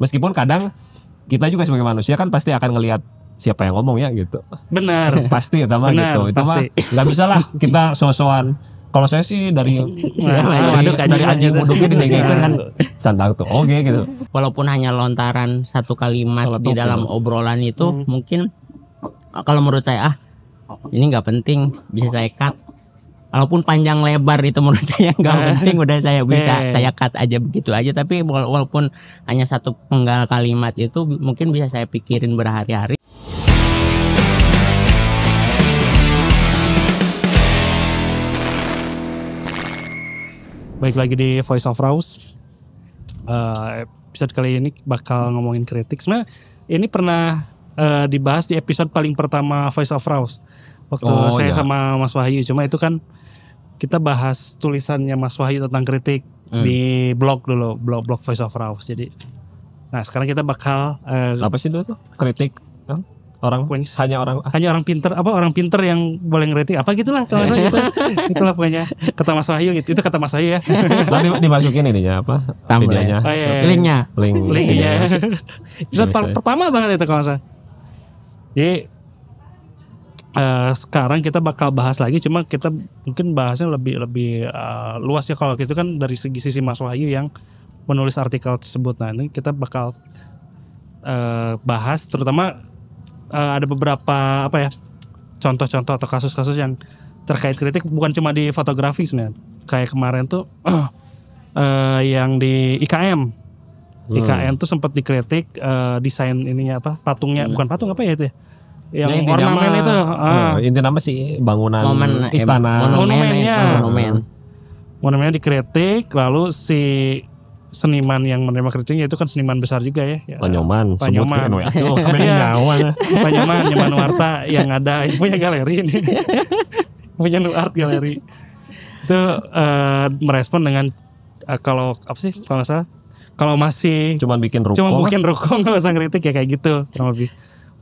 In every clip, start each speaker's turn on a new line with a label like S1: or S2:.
S1: meskipun kadang kita juga sebagai manusia kan pasti akan ngelihat siapa yang ngomong ya gitu. Benar. Pasti ya mah gitu. Itu mah nggak bisa lah kita sosokan. Kalau saya sih dari
S2: nah, ya, dari, anjing anjing di didengengkan kan santai tuh. Oke gitu. Walaupun hanya lontaran satu kalimat di dalam obrolan itu hmm. mungkin kalau menurut saya ah ini nggak penting bisa saya cut walaupun panjang lebar itu menurut saya nggak penting udah saya bisa eh. saya cut aja begitu aja tapi walaupun hanya satu penggal kalimat itu mungkin bisa saya pikirin berhari-hari
S3: baik lagi di Voice of Rose uh, episode kali ini bakal ngomongin kritik sebenarnya ini pernah uh, dibahas di episode paling pertama Voice of Rose waktu oh, saya ya. sama Mas Wahyu cuma itu kan kita bahas tulisannya Mas Wahyu tentang kritik hmm. di blog dulu, blog blog Voice of Raus. Jadi, nah sekarang kita bakal uh, apa sih itu? tuh kritik kan? orang Queens. hanya orang hanya orang pinter apa orang pinter yang boleh ngeritik apa gitulah kalau misalnya gitu itulah pokoknya kata Mas Wahyu gitu itu kata Mas Wahyu ya tadi dimasukin ininya apa videonya oh, iya, iya, iya. linknya link linknya bisa pertama banget itu kalau saya jadi uh, sekarang kita bakal bahas lagi cuma kita mungkin bahasnya lebih lebih uh, luas ya kalau gitu kan dari segi sisi Mas Wahyu yang menulis artikel tersebut nah ini kita bakal uh, bahas terutama uh, ada beberapa apa ya contoh-contoh atau kasus-kasus yang terkait kritik bukan cuma di fotografi sebenarnya kayak kemarin tuh uh, yang di IKM hmm. IKM tuh sempat dikritik uh, desain ininya apa patungnya hmm. bukan patung apa ya itu ya yang ya, ornamen nama, itu ah. ya, nah, inti nama sih bangunan Momen, istana monumen, monumennya eh, monumen monumennya dikritik lalu si seniman yang menerima kritiknya itu kan seniman besar juga ya. Panyoman, ya. Panyoman. Sebut kan ya. Panyoman, Nyoman Warta yang ada yang punya galeri ini. punya New Art galeri itu uh, merespon dengan uh, kalau apa sih kalau nggak salah kalau masih cuma bikin ruko cuma bikin ruko nggak usah kritik ya kayak gitu kurang lebih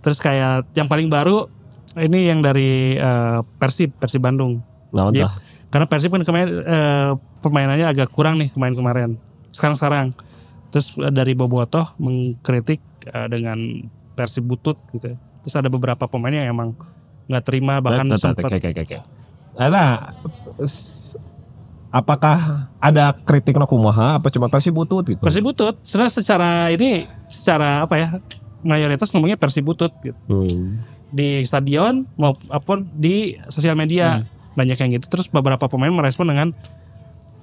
S3: Terus kayak yang paling baru ini yang dari uh, Persib Persib Bandung. Nah, ya. karena Persib kan kemarin uh, permainannya agak kurang nih kemarin-kemarin. Sekarang-sekarang. Terus eh, dari Bobotoh mengkritik uh, dengan Persib butut gitu. Terus ada beberapa pemain yang emang nggak terima nah, bahkan nah, nah, sempat. Nah,
S1: apakah ada kritik Nakumaha? apa cuma Persib butut gitu?
S3: Persib butut. Sebenarnya secara ini secara apa ya? mayoritas ngomongnya versi Butut gitu. Hmm. Di stadion maupun di sosial media hmm. banyak yang gitu. Terus beberapa pemain merespon dengan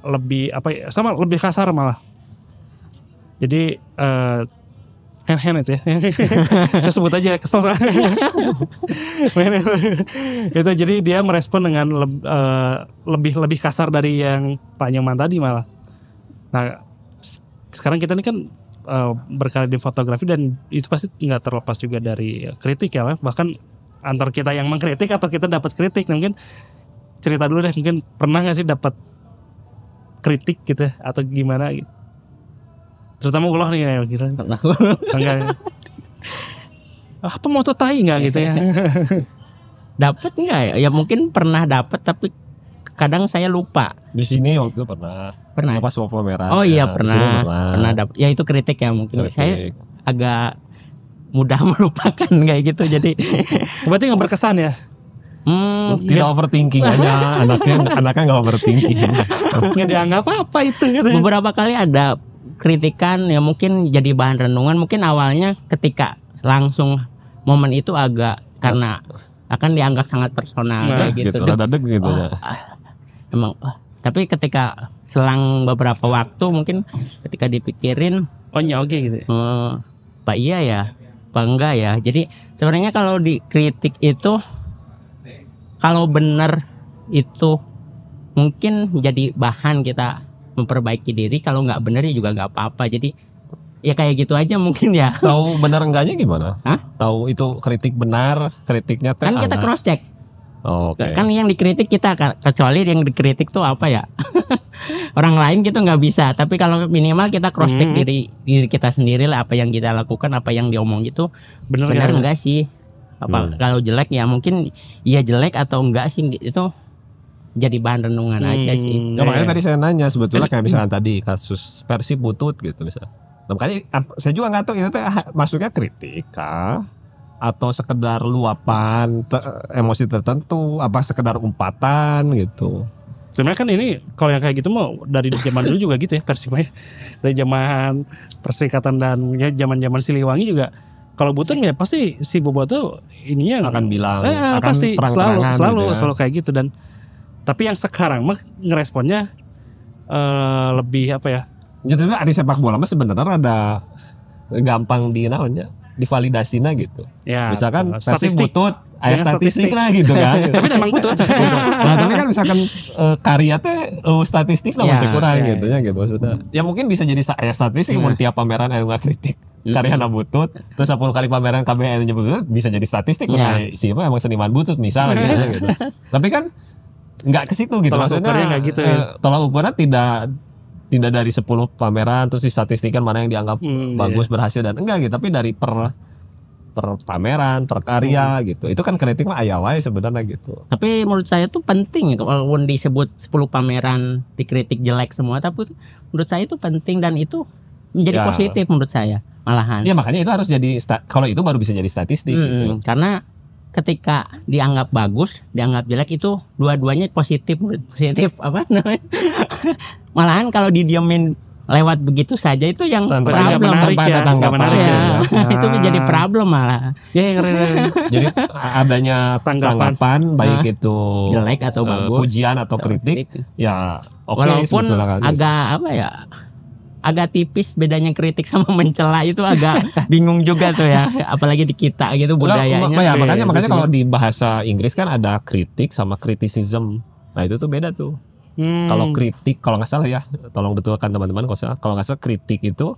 S3: lebih apa ya, sama lebih kasar malah. Jadi uh, eh, hand hand itu ya. saya sebut aja kesel saya. itu jadi dia merespon dengan leb, uh, lebih lebih kasar dari yang Pak Nyoman tadi malah. Nah, sekarang kita ini kan uh, berkarya di fotografi dan itu pasti nggak terlepas juga dari kritik ya bahkan antar kita yang mengkritik atau kita dapat kritik mungkin cerita dulu deh mungkin pernah nggak sih dapat kritik gitu ya, atau gimana gitu terutama ulah nih ya kira enggak
S2: apa moto tai nggak gitu ya dapat nggak ya? ya mungkin pernah dapat tapi kadang saya lupa. Di sini waktu itu pernah. Pernah. Pas Papua Merah. Oh iya pernah. Pernah, pernah dapat. Ya itu kritik ya mungkin. Kritik. Saya agak mudah melupakan kayak gitu. Jadi berarti nggak berkesan ya?
S1: Hmm, tidak ya. overthinking aja anaknya anaknya nggak overthinking iya.
S2: nggak dianggap apa itu gitu. beberapa kali ada kritikan ya mungkin jadi bahan renungan mungkin awalnya ketika langsung momen itu agak karena akan dianggap sangat personal nah, kayak gitu. gitu. gitu oh, ya. Ah, emang tapi ketika selang beberapa waktu mungkin ketika dipikirin oh ya oke gitu hmm, pak iya ya pak enggak ya jadi sebenarnya kalau dikritik itu kalau benar itu mungkin jadi bahan kita memperbaiki diri kalau nggak benar ya juga nggak apa-apa jadi ya kayak gitu aja mungkin ya tahu benar enggaknya gimana Hah? tahu itu kritik benar kritiknya kan kita cross check Oke, okay. Kan yang dikritik kita kecuali yang dikritik tuh apa ya? Orang lain gitu nggak bisa. Tapi kalau minimal kita cross check hmm. diri diri kita sendiri lah apa yang kita lakukan, apa yang diomong itu benar-benar enggak kan? sih? Apa hmm. kalau jelek ya mungkin iya jelek atau enggak sih itu jadi bahan renungan hmm. aja sih. Nah, makanya tadi saya nanya sebetulnya kayak kan- misalnya tadi kasus Persib butut gitu misalnya. Nah, makanya saya juga
S1: nggak tahu itu masuknya kritik kah? atau sekedar luapan te emosi tertentu
S3: apa sekedar umpatan gitu sebenarnya kan ini kalau yang kayak gitu mau dari zaman dulu juga gitu ya persibaya dari zaman perserikatan dan ya zaman zaman siliwangi juga kalau butuh ya pasti si bobo tuh ininya akan bilang eh, akan pasti selalu selalu gitu ya. selalu kayak gitu dan tapi yang sekarang mah ngeresponnya uh, lebih apa ya Jadi ya ada sepak bola mah sebenarnya ada
S1: gampang di naonnya nah gitu. Ya, misalkan versi statistik. butut ya, ayah statistik, statistik lah gitu kan. tapi memang butut. nah, tapi kan misalkan uh, karya teh uh, statistik lah ya, kurang ya, gitu ya. ya gitu maksudnya. Ya mungkin bisa jadi ayah statistik ya. tiap pameran ada kritik iya. karya na butut terus 10 kali pameran KBN nya butut bisa jadi statistik ya. siapa emang seniman butut misalnya gitu, ya, gitu. Tapi kan nggak ke situ gitu tolak maksudnya. Tolak ukurnya gitu ya. E, tolak ukurnya tidak tidak dari 10 pameran terus disatistikan mana yang dianggap hmm, iya. bagus iya. berhasil dan enggak gitu tapi dari per per pameran per karya hmm. gitu itu kan kritik mah ayawai
S2: sebenarnya gitu tapi menurut saya itu penting walaupun disebut 10 pameran dikritik jelek semua tapi menurut saya itu penting dan itu
S3: menjadi ya. positif
S2: menurut saya malahan ya makanya itu harus jadi kalau itu baru bisa jadi statistik hmm, gitu. karena ketika dianggap bagus, dianggap jelek itu dua-duanya positif, positif apa namanya? Malahan kalau didiamin lewat begitu saja itu yang problem menarik ya, ya. ya. itu ah. menjadi problem malah. Ya, ya Jadi adanya tanggapan, tanggapan baik nah, itu jelek atau eh, bagus, pujian atau, kritik, kritik, ya oke okay, gitu. agak apa ya agak tipis bedanya kritik sama mencela itu agak bingung juga tuh ya apalagi di kita gitu budayanya nah, makanya, makanya makanya gitu. kalau di
S1: bahasa Inggris kan ada kritik sama criticism nah itu tuh beda tuh
S3: hmm.
S2: kalau
S1: kritik kalau nggak salah ya tolong betulkan teman-teman kalau salah kalau nggak salah kritik itu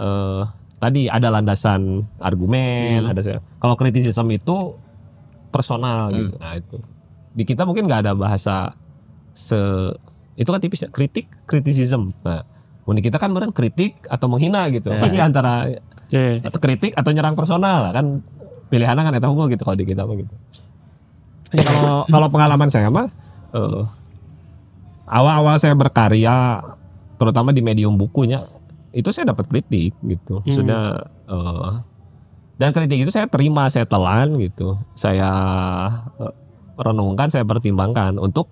S1: uh, tadi ada landasan argumen hmm. ada kalau criticism itu personal hmm. gitu nah itu di kita mungkin nggak ada bahasa se itu kan tipis ya, kritik criticism nah Mungkin kita kan kemarin kritik atau menghina gitu. Yeah. Pasti antara yeah. atau kritik atau nyerang personal kan pilihannya kan eta gue gitu kalau di kita begitu gitu. Iya. kalau kalau pengalaman saya mah uh, awal-awal saya berkarya terutama di medium bukunya itu saya dapat kritik gitu. Hmm. Sudah eh, uh, dan kritik itu saya terima, saya telan gitu. Saya uh, renungkan, saya pertimbangkan untuk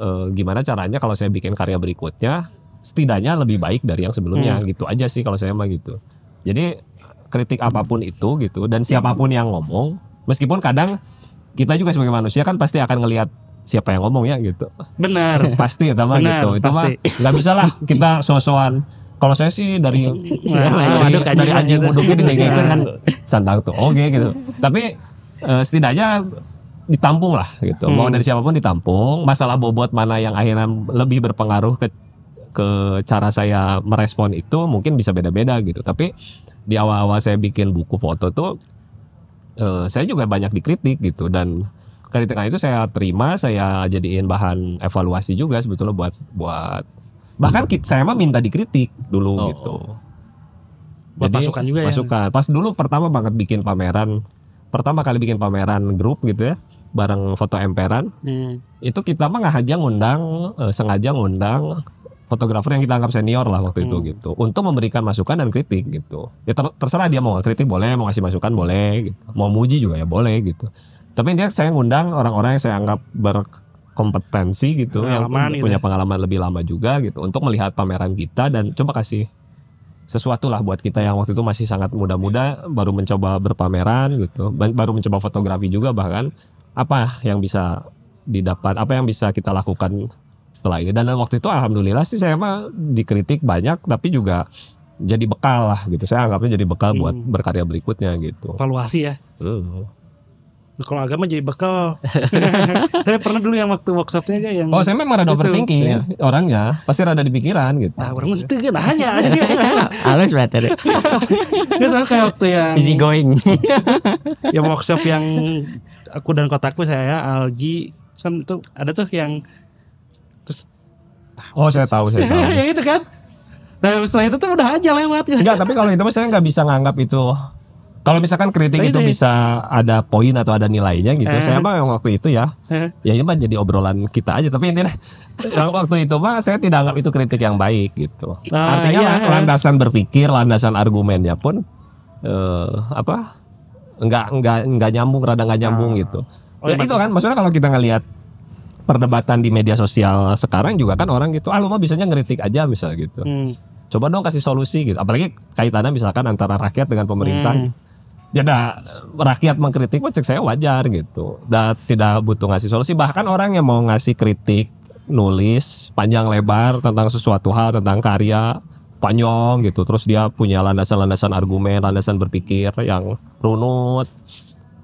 S1: uh, gimana caranya kalau saya bikin karya berikutnya setidaknya lebih baik dari yang sebelumnya hmm. gitu aja sih kalau saya mah gitu jadi kritik apapun itu gitu dan siapapun yang ngomong meskipun kadang kita juga sebagai manusia kan pasti akan ngelihat siapa yang ngomong ya gitu
S3: benar pasti ya mah gitu itu mah nggak bisa
S1: lah kita sosokan kalau saya sih dari nah, dari, dari anjing buduknya kan santang tuh oke gitu tapi eh, setidaknya ditampung lah gitu hmm. mau dari siapapun ditampung masalah bobot mana yang akhirnya lebih berpengaruh ke ke cara saya merespon itu mungkin bisa beda-beda gitu. Tapi di awal-awal saya bikin buku foto tuh uh, saya juga banyak dikritik gitu dan kritikan itu saya terima, saya jadiin bahan evaluasi juga sebetulnya buat buat bahkan kita, saya mah minta dikritik dulu oh. gitu.
S3: Buat Jadi, masukan juga ya? masukan.
S1: ya. Pas dulu pertama banget bikin pameran, pertama kali bikin pameran grup gitu ya, bareng foto emperan. Hmm. Itu kita mah nggak ngundang, eh, sengaja ngundang fotografer yang kita anggap senior lah waktu hmm. itu gitu untuk memberikan masukan dan kritik gitu ya ter terserah dia mau kritik boleh mau kasih masukan boleh gitu. mau muji juga ya boleh gitu tapi dia saya ngundang orang-orang yang saya anggap berkompetensi gitu yang punya gitu ya. pengalaman lebih lama juga gitu untuk melihat pameran kita dan coba kasih sesuatu lah buat kita yang waktu itu masih sangat muda-muda baru mencoba berpameran gitu baru mencoba fotografi juga bahkan apa yang bisa didapat apa yang bisa kita lakukan setelah ini dan waktu itu alhamdulillah sih saya mah dikritik banyak tapi juga jadi bekal lah gitu saya anggapnya jadi bekal buat hmm. berkarya berikutnya gitu evaluasi ya
S3: hmm kalau agama jadi bekal. saya pernah dulu yang waktu workshopnya aja yang. Oh saya memang rada gitu. overthinking ya. orangnya, pasti rada di pikiran gitu. Nah orang itu kan hanya aja. Halus banget ya. soal kayak waktu yang. Easy going. yang workshop yang aku dan kotakku saya Algi kan itu ada tuh yang
S1: Oh saya tahu saya tahu. yang
S3: itu kan. Nah setelah itu tuh udah aja lewat. ya. Enggak tapi kalau itu maksudnya saya nggak bisa nganggap
S1: itu. Kalau misalkan kritik nah, itu ya. bisa ada poin atau ada nilainya gitu. Eh. Saya mah yang waktu itu ya, eh. ya ini mah jadi obrolan kita aja. Tapi intinya waktu itu mah saya tidak anggap itu kritik yang baik gitu. Ah, Artinya iya. Eh. landasan berpikir, landasan argumennya pun eh, apa? Enggak enggak enggak nyambung, rada enggak nyambung ah. gitu. Oh, iya, ya, itu kan maksudnya kalau kita ngelihat perdebatan di media sosial sekarang juga kan orang gitu, ah lu mah bisanya ngeritik aja misalnya gitu. Hmm. Coba dong kasih solusi gitu. Apalagi kaitannya misalkan antara rakyat dengan pemerintah. Hmm. Gitu. Ya dah, rakyat mengkritik cek saya wajar gitu. Dan tidak butuh ngasih solusi. Bahkan orang yang mau ngasih kritik nulis panjang lebar tentang sesuatu hal tentang karya panjang gitu. Terus dia punya landasan-landasan argumen, landasan berpikir yang runut,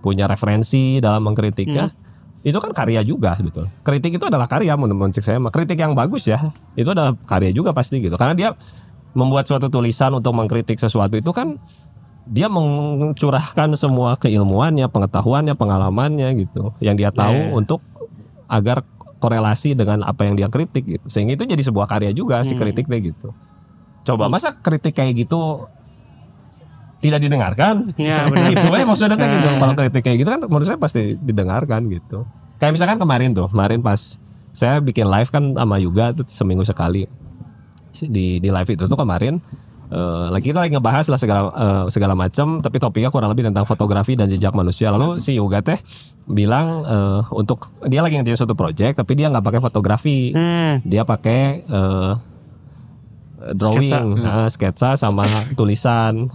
S1: punya referensi dalam mengkritiknya. Hmm itu kan karya juga gitu. Kritik itu adalah karya menurut saya. Kritik yang bagus ya, itu adalah karya juga pasti gitu. Karena dia membuat suatu tulisan untuk mengkritik sesuatu itu kan dia mencurahkan semua keilmuannya, pengetahuannya, pengalamannya gitu yang dia tahu yeah. untuk agar korelasi dengan apa yang dia kritik gitu. Sehingga itu jadi sebuah karya juga hmm. si kritiknya gitu. Coba masa kritik kayak gitu tidak didengarkan. Ya, gitu itu eh, aja maksudnya kayak gitu. Kalau eh. kritik kayak gitu kan menurut saya pasti didengarkan gitu. Kayak misalkan kemarin tuh, kemarin pas saya bikin live kan sama Yuga tuh seminggu sekali di di live itu tuh kemarin uh, lagi kita lagi ngebahas lah segala uh, segala macam tapi topiknya kurang lebih tentang fotografi dan jejak manusia lalu si Yuga teh bilang uh, untuk dia lagi ngerjain suatu project tapi dia nggak pakai fotografi hmm. dia pakai uh, drawing sketsa, uh, sketsa sama tulisan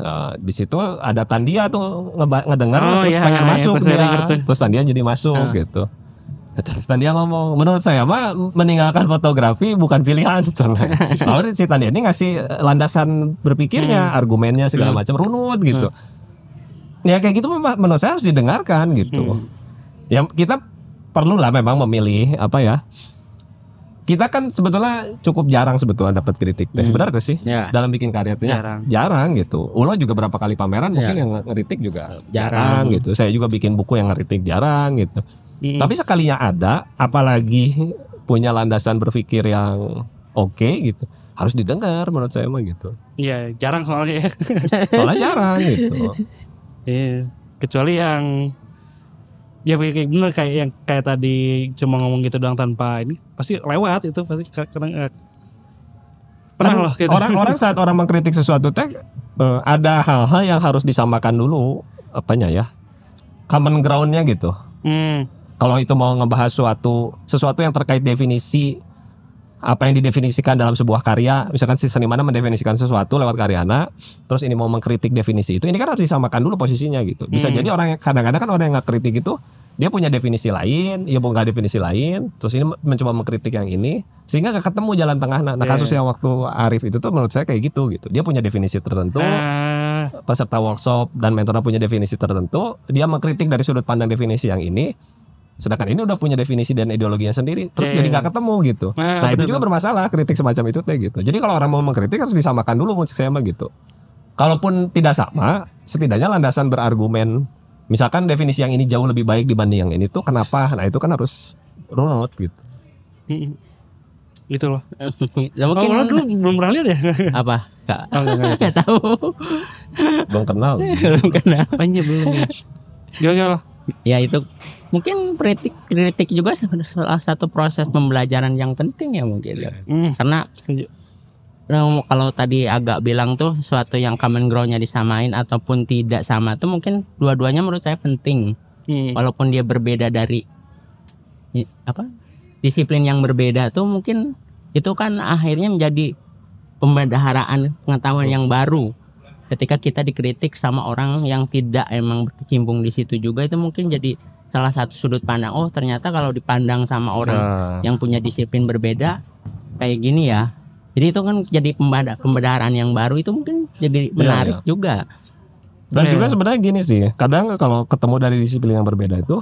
S1: Uh, di situ ada Tandia tuh ngedengar oh, terus ya, pengen ya, masuk ya, dia. terus Tandia jadi masuk uh. gitu. Terus Tandia ngomong, menurut saya mah meninggalkan fotografi bukan pilihan. Soalnya si Tandia ini ngasih eh, landasan berpikirnya, hmm. argumennya segala hmm. macam runut gitu. Hmm. Ya kayak gitu menurut saya harus didengarkan gitu. Hmm. Ya kita lah memang memilih apa ya kita kan sebetulnya cukup jarang sebetulnya dapat kritik teh. Hmm. Benar gak sih? Ya. Dalam bikin karya tuh jarang. jarang gitu. Ulo juga berapa kali pameran ya. mungkin yang ngeritik juga jarang. jarang gitu. Saya juga bikin buku yang ngeritik jarang gitu. Hmm. Tapi sekalinya ada, apalagi punya landasan berpikir yang oke okay, gitu harus didengar menurut saya mah gitu.
S3: Iya, jarang soalnya. soalnya jarang gitu. Iya, kecuali yang ya kayak bener kayak yang kayak tadi cuma ngomong gitu doang tanpa ini pasti lewat itu pasti kadang eh, pernah loh gitu. orang-orang saat orang mengkritik
S1: sesuatu teh eh, ada hal-hal yang harus disamakan dulu apanya ya common groundnya gitu hmm. kalau itu mau ngebahas suatu sesuatu yang terkait definisi apa yang didefinisikan dalam sebuah karya misalkan si seniman mendefinisikan sesuatu lewat karyana terus ini mau mengkritik definisi itu ini kan harus disamakan dulu posisinya gitu bisa hmm. jadi orang yang kadang-kadang kan orang yang nggak kritik itu dia punya definisi lain ya punya definisi lain terus ini mencoba mengkritik yang ini sehingga gak ketemu jalan tengah nah, nah yeah. kasus yang waktu Arif itu tuh menurut saya kayak gitu gitu dia punya definisi tertentu uh. peserta workshop dan mentornya punya definisi tertentu dia mengkritik dari sudut pandang definisi yang ini Sedangkan ini udah punya definisi dan ideologinya sendiri, terus yeah, jadi iya. nggak ketemu gitu. Nah, nah itu juga bermasalah kritik semacam itu teh gitu. Jadi kalau orang mau mengkritik harus disamakan dulu musik saya mah gitu. Kalaupun tidak sama, setidaknya landasan berargumen misalkan definisi yang ini jauh lebih baik dibanding yang ini tuh kenapa? Nah itu kan harus runut gitu.
S2: Gitu loh. ya mungkin oh, lu belum pernah lihat ya? Apa? Enggak. Oh, enggak tahu. Belum kenal. belum kenal. Banyak belum. Ya? Gimana? Ya itu mungkin kritik kritik juga salah satu proses pembelajaran yang penting ya mungkin ya. Iya. Hmm, karena Nah, kalau tadi agak bilang tuh suatu yang common groundnya disamain ataupun tidak sama tuh mungkin dua-duanya menurut saya penting hmm. walaupun dia berbeda dari apa disiplin yang berbeda tuh mungkin itu kan akhirnya menjadi pembendaharaan pengetahuan hmm. yang baru ketika kita dikritik sama orang yang tidak emang berkecimpung di situ juga itu mungkin jadi salah satu sudut pandang oh ternyata kalau dipandang sama orang yeah. yang punya disiplin berbeda kayak gini ya jadi itu kan jadi pembeda pembedaran yang baru itu mungkin jadi iya, menarik yeah, juga dan yeah. juga sebenarnya gini sih kadang kalau ketemu dari disiplin yang berbeda itu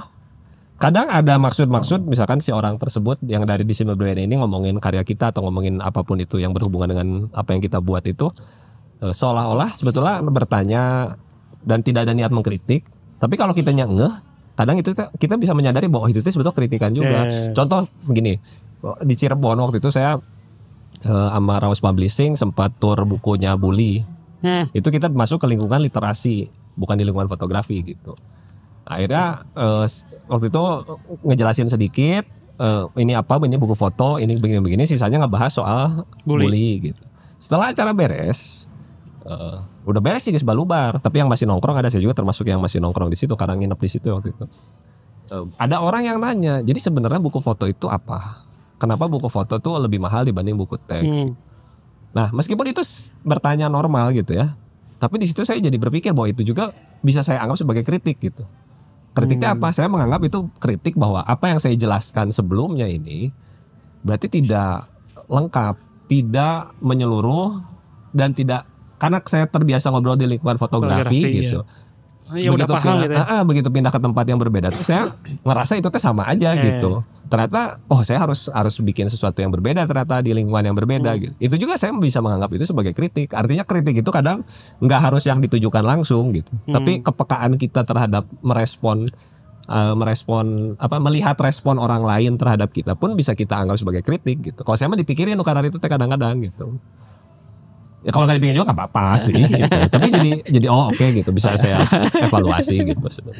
S1: kadang ada maksud-maksud misalkan si orang tersebut yang dari disiplin berbeda ini ngomongin karya kita atau ngomongin apapun itu yang berhubungan dengan apa yang kita buat itu e, seolah-olah sebetulnya bertanya dan tidak ada niat mengkritik tapi kalau kita nyenggah kadang itu kita bisa menyadari bahwa itu itu sebetulnya kritikan juga. Yeah. Contoh begini, di Cirebon waktu itu saya uh, sama Raus Publishing sempat tur bukunya Bully. Hmm. Itu kita masuk ke lingkungan literasi, bukan di lingkungan fotografi gitu. Akhirnya uh, waktu itu ngejelasin sedikit uh, ini apa, ini buku foto, ini begini-begini, sisanya ngebahas soal bully. bully gitu. Setelah acara beres, Uh, udah beres sih guys balubar tapi yang masih nongkrong ada saya juga termasuk yang masih nongkrong di situ karena nginep di situ waktu itu uh, ada orang yang nanya jadi sebenarnya buku foto itu apa kenapa buku foto tuh lebih mahal dibanding buku teks hmm. nah meskipun itu bertanya normal gitu ya tapi di situ saya jadi berpikir bahwa itu juga bisa saya anggap sebagai kritik gitu kritiknya hmm. apa saya menganggap itu kritik bahwa apa yang saya jelaskan sebelumnya ini berarti tidak lengkap tidak menyeluruh dan tidak karena saya terbiasa ngobrol di lingkungan fotografi, fotografi gitu. Iya.
S3: Ah, ya begitu paham pindah, gitu ya. Ah,
S1: ah, begitu pindah ke tempat yang berbeda tuh saya ngerasa itu teh sama aja eh. gitu. Ternyata oh saya harus harus bikin sesuatu yang berbeda ternyata di lingkungan yang berbeda hmm. gitu. Itu juga saya bisa menganggap itu sebagai kritik. Artinya kritik itu kadang nggak harus yang ditujukan langsung gitu. Hmm. Tapi kepekaan kita terhadap merespon uh, merespon apa melihat respon orang lain terhadap kita pun bisa kita anggap sebagai kritik gitu. Kalau saya mah dipikirin itu kadang-kadang gitu. Ya kalau nggak dibikin juga nggak apa-apa sih. gitu. Tapi jadi jadi oh oke okay, gitu bisa saya evaluasi gitu maksudnya.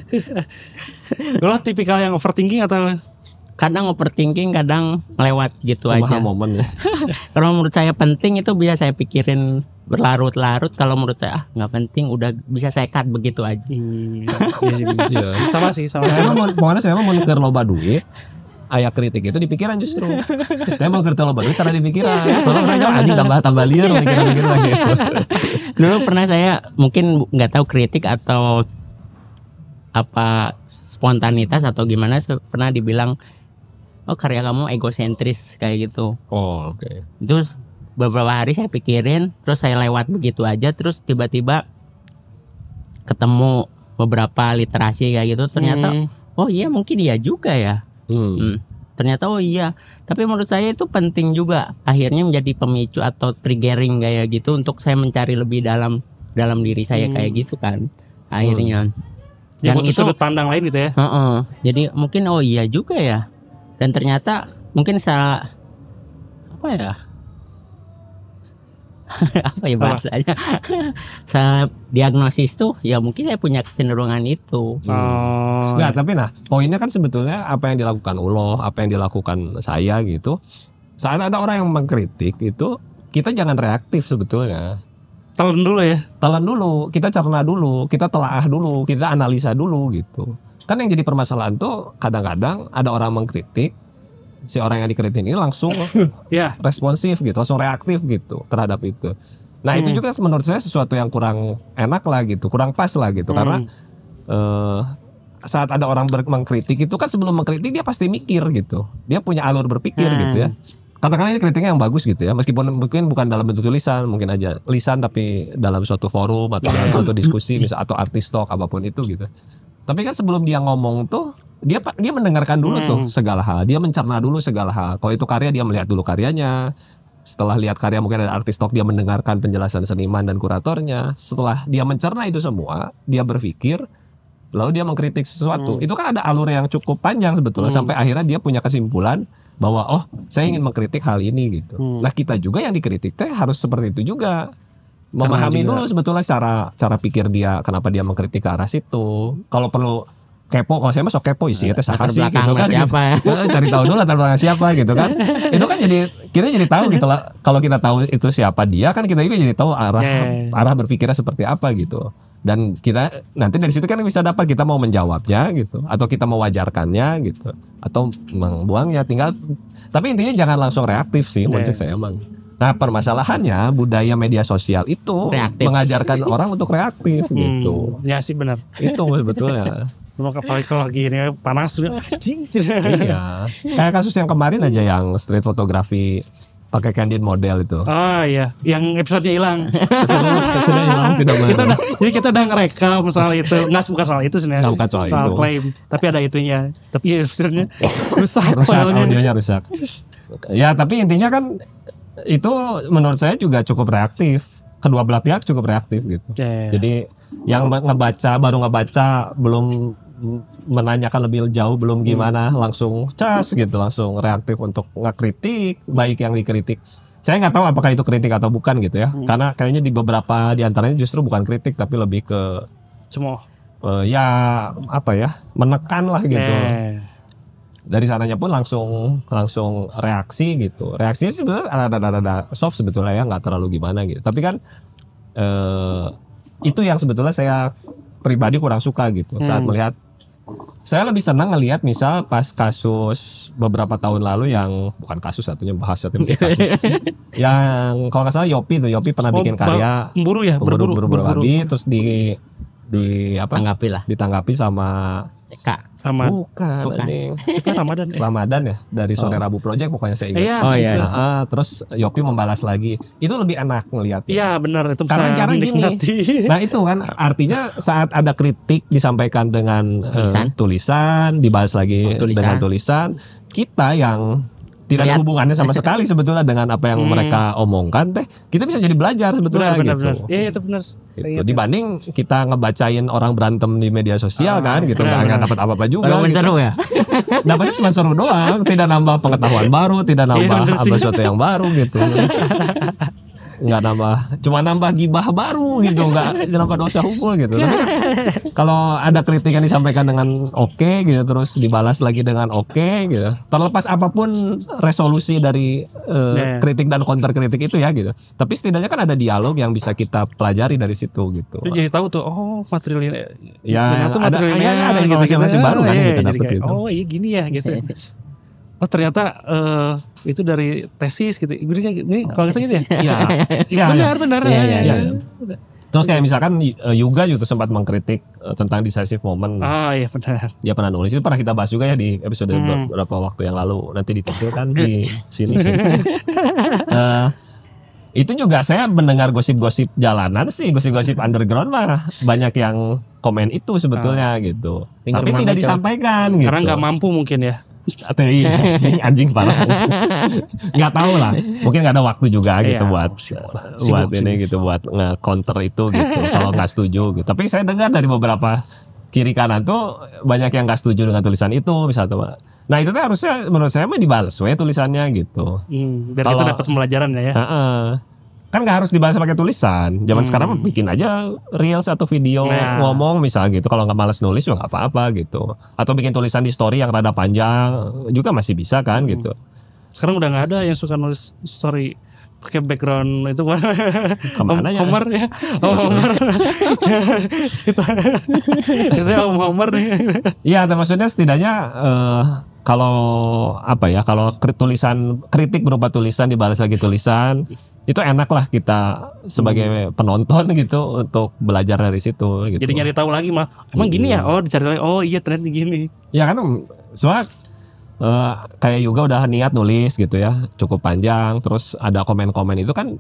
S2: Lo tipikal yang overthinking atau kadang overthinking kadang lewat gitu Kumaha aja momen ya kalau menurut saya penting itu bisa saya pikirin berlarut-larut kalau menurut saya ah penting udah bisa saya cut begitu aja hmm, iya, iya, iya. sama sih sama saya mau mau saya mau nuker loba duit ayah kritik itu di pikiran justru. saya mau kritik lo baru karena
S1: di pikiran. Soalnya saya anjing tambah tambah liar mikir-mikir lagi. Dulu pernah saya
S2: mungkin nggak tahu kritik atau apa spontanitas atau gimana pernah dibilang oh karya kamu egosentris kayak gitu. Oh, oke. Okay. terus beberapa hari saya pikirin, terus saya lewat begitu aja, terus tiba-tiba ketemu beberapa literasi kayak gitu, ternyata hmm. oh iya mungkin dia juga ya. Hmm. Hmm. Ternyata oh iya, tapi menurut saya itu penting juga. Akhirnya menjadi pemicu atau triggering kayak gitu untuk saya mencari lebih dalam dalam diri saya hmm. kayak gitu kan. Akhirnya. Hmm. Dan ya, itu sudut pandang lain gitu ya. Uh -uh. Jadi mungkin oh iya juga ya. Dan ternyata mungkin secara apa ya? apa ya bahasanya saya diagnosis tuh ya mungkin saya punya kecenderungan itu hmm. oh. nggak tapi
S1: nah poinnya kan sebetulnya apa yang dilakukan ulo, apa yang dilakukan saya gitu saat ada orang yang mengkritik itu kita jangan reaktif sebetulnya telan dulu ya telan dulu kita cerna dulu kita telaah dulu kita analisa dulu gitu kan yang jadi permasalahan tuh kadang-kadang ada orang mengkritik si orang yang dikritik ini langsung yeah. responsif gitu, langsung reaktif gitu terhadap itu. Nah hmm. itu juga menurut saya sesuatu yang kurang enak lah gitu, kurang pas lah gitu, hmm. karena uh, saat ada orang mengkritik itu kan sebelum mengkritik dia pasti mikir gitu, dia punya alur berpikir hmm. gitu ya. Hmm. Katakanlah ini kritiknya yang bagus gitu ya, meskipun mungkin bukan dalam bentuk tulisan, mungkin aja lisan tapi dalam suatu forum atau dalam suatu diskusi misal atau artis talk apapun itu gitu. Tapi kan sebelum dia ngomong tuh dia dia mendengarkan dulu hmm. tuh segala hal, dia mencerna dulu segala hal. Kalau itu karya dia melihat dulu karyanya. Setelah lihat karya mungkin ada artis talk dia mendengarkan penjelasan seniman dan kuratornya. Setelah dia mencerna itu semua, dia berpikir lalu dia mengkritik sesuatu. Hmm. Itu kan ada alur yang cukup panjang sebetulnya hmm. sampai akhirnya dia punya kesimpulan bahwa oh, saya ingin mengkritik hal ini gitu. Hmm. Nah, kita juga yang dikritik teh harus seperti itu juga
S2: memahami dulu
S1: sebetulnya cara cara pikir dia kenapa dia mengkritik ke arah situ kalau perlu kepo kalau saya mah sok kepo sih ya saha sih gitu kan siapa gitu. cari tahu dulu latar belakang siapa gitu kan itu kan jadi kita jadi tahu gitu lah kalau kita tahu itu siapa dia kan kita juga jadi tahu arah yeah. arah berpikirnya seperti apa gitu dan kita nanti dari situ kan bisa dapat kita mau menjawabnya gitu atau kita mewajarkannya gitu atau membuangnya tinggal tapi intinya jangan langsung reaktif sih yeah. saya emang Nah permasalahannya budaya media sosial itu reaktif. mengajarkan orang untuk reaktif hmm, gitu. Ya sih benar. Itu sebetulnya. Mau ke lagi ini panas juga. iya. Kayak kasus yang kemarin aja yang street fotografi pakai candid model itu.
S3: Oh iya, yang episodenya hilang. Sudah hilang, tidak baru. Kita udah, jadi kita udah ngerekam soal itu. Enggak bukan soal itu sebenarnya. Enggak bukan soal, soal itu. claim, tapi ada itunya. Tapi ya sebenarnya rusak. rusak audionya rusak. Ya, tapi intinya kan
S1: itu menurut saya juga cukup reaktif kedua belah pihak cukup reaktif gitu yeah. jadi yang ngebaca baru ngebaca belum menanyakan lebih jauh belum gimana hmm. langsung cas gitu langsung reaktif untuk ngekritik baik yang dikritik saya nggak tahu apakah itu kritik atau bukan gitu ya hmm. karena kayaknya di beberapa diantaranya justru bukan kritik tapi lebih ke semua uh, eh, ya apa ya menekan lah gitu yeah dari sananya pun langsung langsung reaksi gitu reaksinya sih benar ada ada ada soft sebetulnya ya nggak terlalu gimana gitu tapi kan eh, itu yang sebetulnya saya pribadi kurang suka gitu hmm. saat melihat saya lebih senang ngelihat misal pas kasus beberapa tahun lalu yang bukan kasus satunya bahas satu kasus yang kalau nggak salah Yopi tuh Yopi pernah oh, bikin karya pemburu ya pemburu berburu, berburu, terus di di apa ditanggapi lah ditanggapi sama Kak sama bukan,
S3: bukan. Kita Ramadan eh.
S1: Ramadan ya dari sore oh. Rabu Project pokoknya saya ingat. Iya, oh iya. Nah, terus Yopi membalas lagi. Itu lebih enak ngelihat. Iya, ya, benar itu Karena cara gini. Nah, itu kan artinya saat ada kritik disampaikan dengan eh, tulisan, uh, tulisan dibalas lagi oh, tulisan. dengan tulisan, kita yang tidak ada hubungannya sama sekali sebetulnya dengan apa yang hmm. mereka omongkan teh kita bisa jadi belajar sebetulnya benar, gitu. Benar,
S3: Ya, itu benar. Gitu. Iya, iya.
S1: Dibanding kita ngebacain orang berantem di media sosial ah, kan gitu benar, nggak dapat apa-apa juga. Gitu. Seru ya. Dapatnya cuma seru doang, tidak nambah pengetahuan baru, tidak nambah ya, apa sesuatu yang baru gitu. nggak nambah cuma nambah gibah baru gitu nggak nambah dosa hukum gitu kalau ada kritik yang disampaikan dengan oke okay, gitu terus dibalas lagi dengan oke okay, gitu terlepas apapun resolusi dari uh, eh, yeah. Ya. kritik dan counter kritik itu ya gitu tapi setidaknya kan ada dialog yang bisa kita pelajari dari situ gitu
S3: itu jadi tahu tuh oh materi ya, ya tuh ada, ya, ada informasi gitu, kan. baru kan ya, kita dapat gitu oh iya gini ya gitu oh ternyata uh, itu dari tesis gitu. Ini oh. kalau nggak gitu ya? Iya. iya benar, iya. benar. Iya, iya, iya, iya. Terus kayak misalkan
S1: eh, Yuga juga sempat mengkritik eh, tentang decisive moment. Ah oh, iya benar. Dia pernah nulis itu pernah kita bahas juga ya di episode hmm. beberapa waktu yang lalu. Nanti ditampilkan di sini.
S3: uh,
S1: itu juga saya mendengar gosip-gosip jalanan sih, gosip-gosip underground mah banyak yang komen itu sebetulnya ah. gitu. Tapi tidak disampaikan. Karena gitu. nggak mampu mungkin ya. ATI iya, anjing anjing parah nggak tahu lah mungkin nggak ada waktu juga iya, gitu buat sibuk, eh, buat sibuk, ini sibuk. gitu buat nge counter itu gitu kalau nggak setuju gitu tapi saya dengar dari beberapa kiri kanan tuh banyak yang nggak setuju dengan tulisan itu misalnya nah itu tuh harusnya menurut saya mah dibalas ya tulisannya gitu hmm, biar kalo, kita dapat pembelajaran ya uh -uh kan nggak harus dibahas pakai tulisan. Zaman hmm. sekarang bikin aja reels atau video nah. ngomong misalnya gitu. Kalau nggak malas nulis juga nggak apa-apa gitu. Atau bikin tulisan di story
S3: yang rada panjang juga masih bisa kan hmm. gitu. Sekarang udah nggak ada yang suka nulis story pakai background itu kan Kemana ya Homer ya oh, Homer itu saya Om Homer nih iya maksudnya setidaknya
S1: uh, kalau apa ya kalau tulisan kritik berupa tulisan dibalas lagi tulisan itu enak lah kita sebagai hmm. penonton gitu untuk belajar dari situ gitu. Jadi nyari
S3: tahu lagi mah emang gini ya iya. oh dicari lagi oh iya tren gini.
S1: Ya kan soalnya Uh, kayak juga udah niat nulis gitu ya cukup panjang terus ada komen-komen itu kan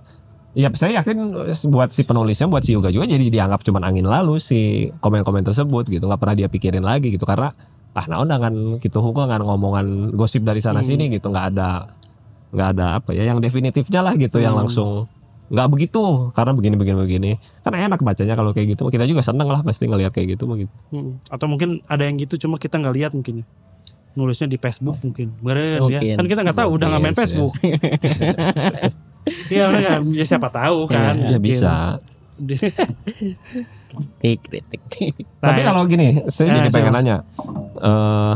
S1: ya saya yakin buat si penulisnya buat si Yoga juga jadi dianggap cuman angin lalu si komen-komen tersebut gitu nggak pernah dia pikirin lagi gitu karena ah nah undangan gitu hukum kan ngomongan gosip dari sana hmm. sini gitu nggak ada nggak ada apa ya yang definitifnya lah gitu hmm. yang langsung nggak begitu karena begini begini begini kan enak bacanya kalau kayak gitu kita juga seneng lah pasti ngelihat kayak gitu mungkin
S3: hmm. atau mungkin ada yang gitu cuma kita nggak lihat mungkin ya. nulisnya di Facebook mungkin Beren, ya. mungkin. ya kan kita nggak tahu mungkin, udah nggak main Facebook Iya ya, ya siapa tahu iya, kan ya, ya bisa kritik tapi nah, ya. kalau gini saya nah, jadi eh, pengen nanya
S1: uh,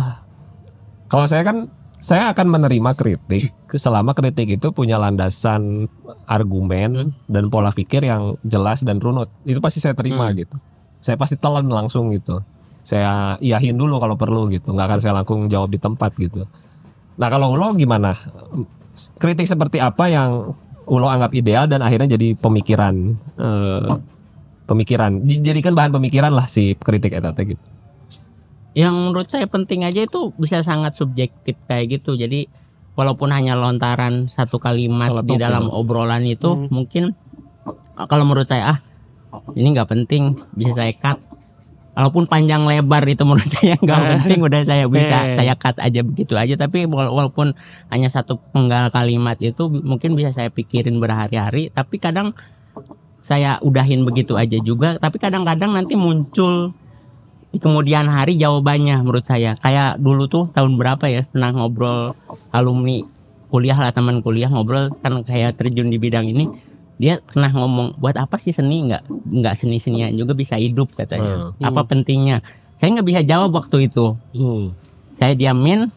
S1: kalau saya kan saya akan menerima kritik selama kritik itu punya landasan argumen dan pola pikir yang jelas dan runut. Itu pasti saya terima hmm. gitu. Saya pasti telan langsung gitu. Saya iyahin dulu kalau perlu gitu. Nggak akan saya langsung jawab di tempat gitu. Nah kalau lo gimana? Kritik seperti apa yang ulo anggap ideal dan akhirnya jadi pemikiran? Eh, pemikiran. Dijadikan bahan pemikiran lah si kritik etatnya gitu
S2: yang menurut saya penting aja itu bisa sangat subjektif kayak gitu jadi walaupun hanya lontaran satu kalimat Salah di dalam ya. obrolan itu hmm. mungkin kalau menurut saya ah ini nggak penting bisa saya cut walaupun panjang lebar itu menurut saya nggak eh. penting udah saya bisa eh. saya cut aja begitu aja tapi walaupun hanya satu penggal kalimat itu mungkin bisa saya pikirin berhari-hari tapi kadang saya udahin begitu aja juga tapi kadang-kadang nanti muncul di kemudian hari jawabannya menurut saya kayak dulu tuh tahun berapa ya pernah ngobrol alumni kuliah lah teman kuliah ngobrol kan kayak terjun di bidang ini dia pernah ngomong buat apa sih seni nggak nggak seni senian juga bisa hidup katanya hmm. hmm. apa pentingnya saya nggak bisa jawab waktu itu hmm. saya diamin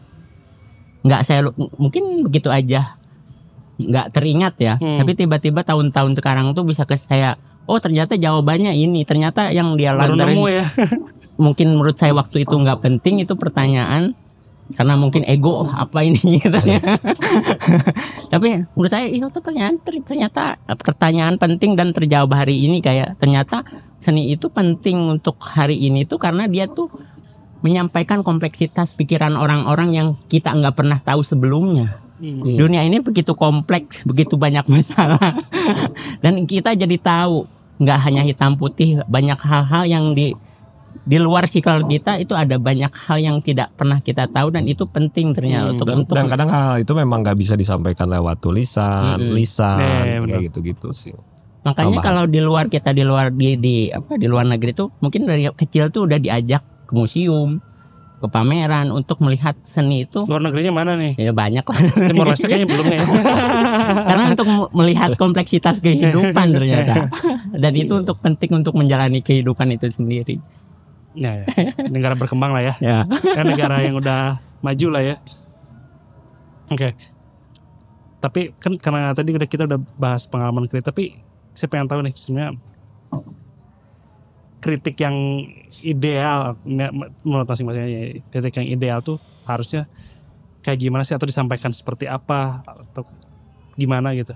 S2: nggak saya mungkin begitu aja nggak teringat ya hmm. tapi tiba-tiba tahun-tahun sekarang tuh bisa ke saya oh ternyata jawabannya ini ternyata yang dia lakukan ya mungkin menurut saya waktu itu nggak penting itu pertanyaan karena mungkin ego apa ini gitu ya. Tapi menurut saya iya, itu pertanyaan ternyata pertanyaan penting dan terjawab hari ini kayak ternyata seni itu penting untuk hari ini tuh karena dia tuh menyampaikan kompleksitas pikiran orang-orang yang kita nggak pernah tahu sebelumnya. Iya. Dunia ini begitu kompleks, begitu banyak masalah, dan kita jadi tahu nggak hanya hitam putih, banyak hal-hal yang di di luar sikal kita itu ada banyak hal yang tidak pernah kita tahu dan itu penting ternyata hmm, untuk dan, untuk dan kadang
S1: hal itu memang nggak bisa disampaikan lewat tulisan, hmm, hmm. lisan, yeah, kayak gitu-gitu sih.
S2: Makanya Tambahan. kalau di luar kita di luar di, di apa di luar negeri tuh mungkin dari kecil tuh udah diajak ke museum, ke pameran untuk melihat seni itu. Luar negerinya mana nih? Ya banyak lah. Leste kayaknya belum ya. Karena untuk melihat kompleksitas kehidupan ternyata. Dan itu iya. untuk penting untuk menjalani kehidupan itu sendiri. Ya, ya. negara berkembang lah ya. ya. Kan negara yang udah
S3: maju lah ya. Oke. Okay. Tapi kan karena tadi udah kita udah bahas pengalaman kritik, tapi saya pengen tahu nih sebenarnya kritik yang ideal ya, menurut masing-masing ya, kritik yang ideal tuh harusnya kayak gimana sih atau disampaikan seperti apa atau gimana gitu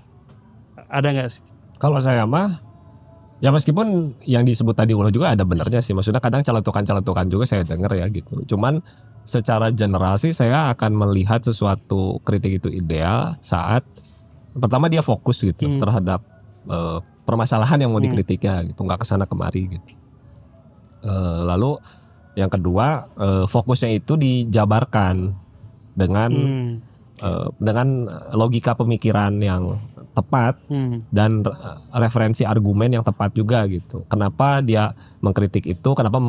S3: ada nggak sih
S1: kalau saya mah Ya meskipun yang disebut tadi ulo juga ada benernya sih. Maksudnya kadang celetukan-celetukan juga saya dengar ya gitu. Cuman secara generasi saya akan melihat sesuatu kritik itu ideal saat pertama dia fokus gitu hmm. terhadap uh, permasalahan yang mau hmm. dikritiknya gitu, nggak kesana kemari gitu. Uh, lalu yang kedua uh, fokusnya itu dijabarkan dengan
S3: hmm.
S1: dengan logika pemikiran yang tepat hmm. dan referensi argumen yang tepat juga gitu. Kenapa dia mengkritik itu? Kenapa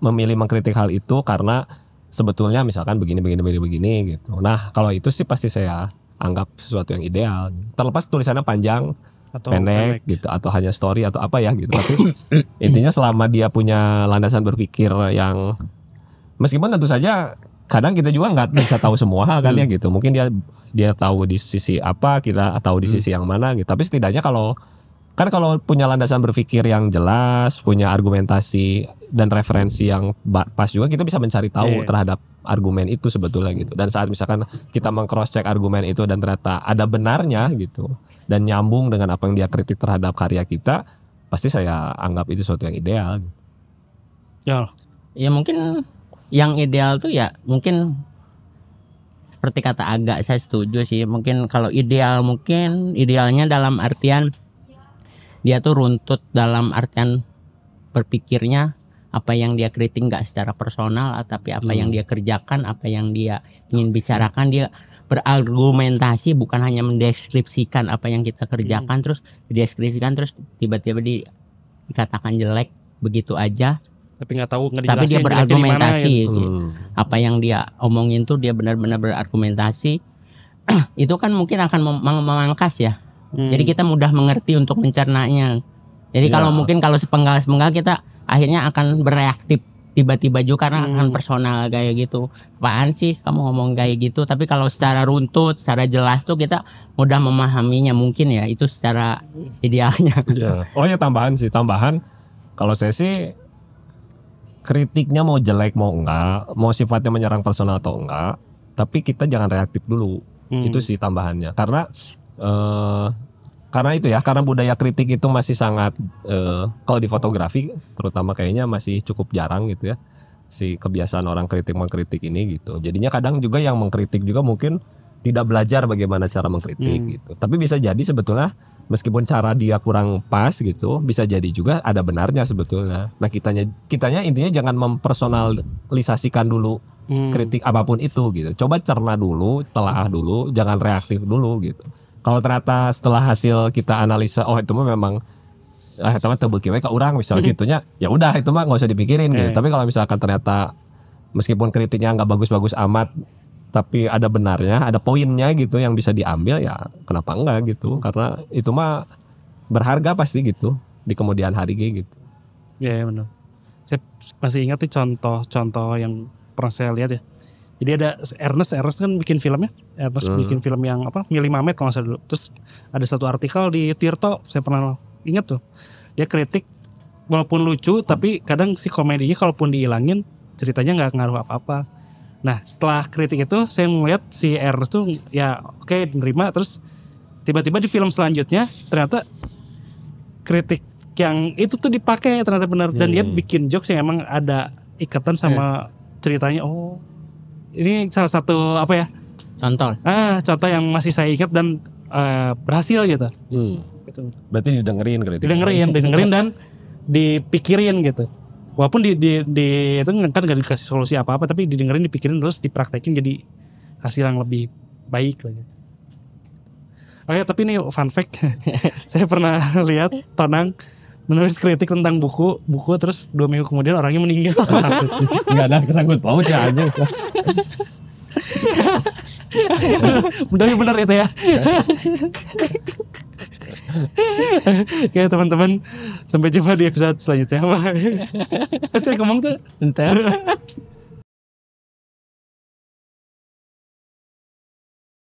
S1: memilih mengkritik hal itu? Karena sebetulnya misalkan begini begini begini begini gitu. Nah, kalau itu sih pasti saya anggap sesuatu yang ideal. Terlepas tulisannya panjang atau pendek, pendek gitu atau hanya story atau apa ya gitu. Tapi intinya selama dia punya landasan berpikir yang meskipun tentu saja kadang kita juga nggak bisa tahu semua hal kan ya hmm. gitu mungkin dia dia tahu di sisi apa kita tahu di hmm. sisi yang mana gitu tapi setidaknya kalau kan kalau punya landasan berpikir yang jelas punya argumentasi dan referensi yang pas juga kita bisa mencari tahu yeah. terhadap argumen itu sebetulnya gitu dan saat misalkan kita mengcross check argumen itu dan ternyata ada benarnya gitu dan nyambung dengan apa yang dia kritik terhadap karya kita pasti saya anggap itu suatu yang ideal.
S2: Ya. Ya mungkin yang ideal tuh ya mungkin seperti kata agak saya setuju sih mungkin kalau ideal mungkin idealnya dalam artian dia tuh runtut dalam artian berpikirnya apa yang dia kritik nggak secara personal ah, tapi apa hmm. yang dia kerjakan apa yang dia ingin bicarakan dia berargumentasi bukan hanya mendeskripsikan apa yang kita kerjakan hmm. terus dideskripsikan terus tiba-tiba di, dikatakan jelek begitu aja
S3: tapi nggak tahu nggak tapi dia berargumentasi mana, gitu. gitu.
S2: hmm. apa yang dia omongin tuh dia benar-benar berargumentasi itu kan mungkin akan memangkas ya hmm. jadi kita mudah mengerti untuk mencernanya jadi ya. kalau mungkin kalau sepenggal sepenggal kita akhirnya akan bereaktif tiba-tiba juga karena hmm. akan personal gaya gitu apaan sih kamu ngomong gaya gitu tapi kalau secara runtut secara jelas tuh kita mudah memahaminya mungkin ya itu secara idealnya
S1: ya. oh ya tambahan sih tambahan kalau saya sih kritiknya mau jelek mau enggak, mau sifatnya menyerang personal atau enggak, tapi kita jangan reaktif dulu. Hmm. Itu sih tambahannya. Karena eh karena itu ya, karena budaya kritik itu masih sangat eh kalau di fotografi terutama kayaknya masih cukup jarang gitu ya. Si kebiasaan orang kritik mengkritik ini gitu. Jadinya kadang juga yang mengkritik juga mungkin tidak belajar bagaimana cara mengkritik hmm. gitu. Tapi bisa jadi sebetulnya meskipun cara dia kurang pas gitu bisa jadi juga ada benarnya sebetulnya nah kitanya kitanya intinya jangan mempersonalisasikan dulu hmm. kritik apapun itu gitu coba cerna dulu telah dulu jangan reaktif dulu gitu kalau ternyata setelah hasil kita analisa oh itu mah memang ah teman tebuki ke orang misalnya hmm. gitunya ya udah itu mah nggak usah dipikirin gitu e. tapi kalau misalkan ternyata meskipun kritiknya nggak bagus-bagus amat tapi ada benarnya, ada poinnya gitu yang bisa diambil ya kenapa enggak gitu karena itu mah berharga pasti gitu di kemudian hari gitu.
S3: Iya ya, benar. Saya masih ingat tuh contoh-contoh yang pernah saya lihat ya. Jadi ada Ernest, Ernest kan bikin filmnya, Ernest hmm. bikin film yang apa, Mili Mamet kalau saya dulu. Terus ada satu artikel di Tirto, saya pernah ingat tuh. Dia kritik walaupun lucu tapi kadang si komedinya kalaupun dihilangin ceritanya nggak ngaruh apa-apa Nah setelah kritik itu saya melihat si Ernest tuh ya oke okay, nerima terus tiba-tiba di film selanjutnya ternyata kritik yang itu tuh dipakai ternyata benar dan dan dia hmm. bikin jokes yang emang ada ikatan sama yeah. Hmm. ceritanya oh ini salah satu apa ya contoh ah contoh yang masih saya ingat dan uh, berhasil gitu
S1: hmm. gitu berarti didengerin kritik didengerin didengerin dan
S3: dipikirin gitu walaupun di, di, di itu kan gak dikasih solusi apa apa tapi didengerin dipikirin terus dipraktekin jadi hasil yang lebih baik Oke, gitu. oh ya tapi ini fun fact saya pernah lihat Tonang menulis kritik tentang buku buku terus dua minggu kemudian orangnya meninggal nggak ada kesangkut paut ya aja bener bener itu ya Oke teman-teman sampai jumpa di episode selanjutnya. Masih ngomong tuh. Entar.